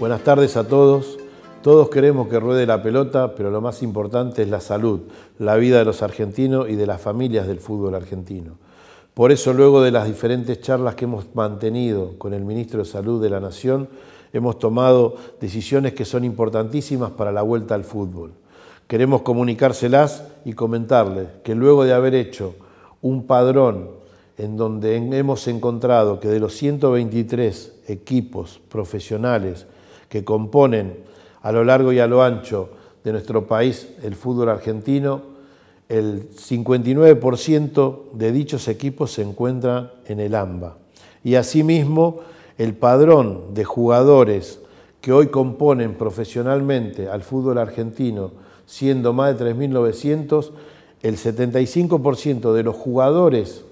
Buenas tardes a todos. Todos queremos que ruede la pelota, pero lo más importante es la salud, la vida de los argentinos y de las familias del fútbol argentino. Por eso, luego de las diferentes charlas que hemos mantenido con el ministro de Salud de la Nación, hemos tomado decisiones que son importantísimas para la vuelta al fútbol. Queremos comunicárselas y comentarles que luego de haber hecho un padrón en donde hemos encontrado que de los 123 equipos profesionales que componen a lo largo y a lo ancho de nuestro país el fútbol argentino, el 59% de dichos equipos se encuentran en el AMBA. Y asimismo, el padrón de jugadores que hoy componen profesionalmente al fútbol argentino, siendo más de 3.900, el 75% de los jugadores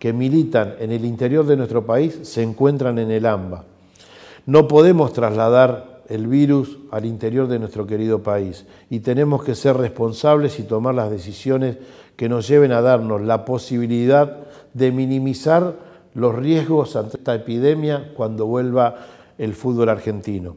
que militan en el interior de nuestro país se encuentran en el AMBA. No podemos trasladar el virus al interior de nuestro querido país y tenemos que ser responsables y tomar las decisiones que nos lleven a darnos la posibilidad de minimizar los riesgos ante esta epidemia cuando vuelva el fútbol argentino.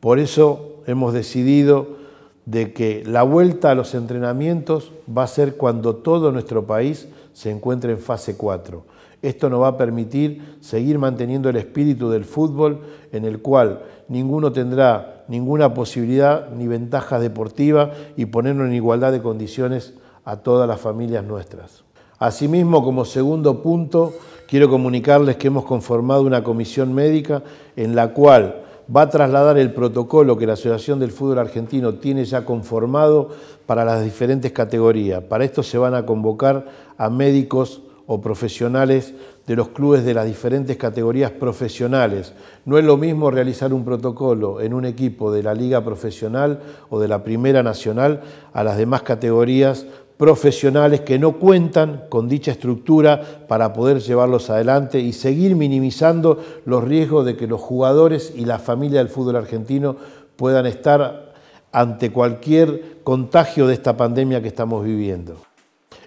Por eso hemos decidido de que la vuelta a los entrenamientos va a ser cuando todo nuestro país se encuentre en fase 4. Esto nos va a permitir seguir manteniendo el espíritu del fútbol en el cual ninguno tendrá ninguna posibilidad ni ventaja deportiva y ponernos en igualdad de condiciones a todas las familias nuestras. Asimismo, como segundo punto, quiero comunicarles que hemos conformado una comisión médica en la cual va a trasladar el protocolo que la Asociación del Fútbol Argentino tiene ya conformado para las diferentes categorías. Para esto se van a convocar a médicos o profesionales de los clubes de las diferentes categorías profesionales. No es lo mismo realizar un protocolo en un equipo de la liga profesional o de la primera nacional a las demás categorías profesionales que no cuentan con dicha estructura para poder llevarlos adelante y seguir minimizando los riesgos de que los jugadores y la familia del fútbol argentino puedan estar ante cualquier contagio de esta pandemia que estamos viviendo.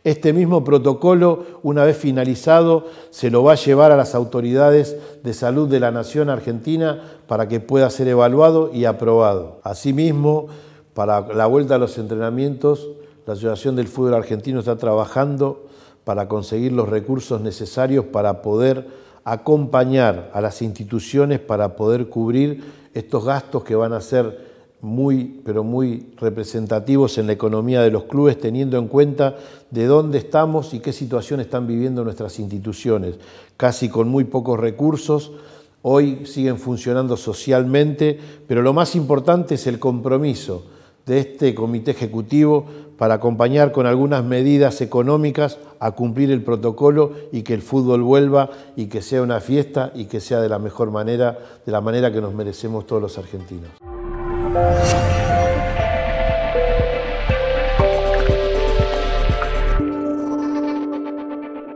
Este mismo protocolo, una vez finalizado, se lo va a llevar a las autoridades de salud de la Nación Argentina para que pueda ser evaluado y aprobado. Asimismo, para la vuelta a los entrenamientos, la Asociación del Fútbol Argentino está trabajando para conseguir los recursos necesarios para poder acompañar a las instituciones para poder cubrir estos gastos que van a ser muy, pero muy representativos en la economía de los clubes, teniendo en cuenta de dónde estamos y qué situación están viviendo nuestras instituciones. Casi con muy pocos recursos, hoy siguen funcionando socialmente, pero lo más importante es el compromiso de este comité ejecutivo para acompañar con algunas medidas económicas a cumplir el protocolo y que el fútbol vuelva y que sea una fiesta y que sea de la mejor manera, de la manera que nos merecemos todos los argentinos.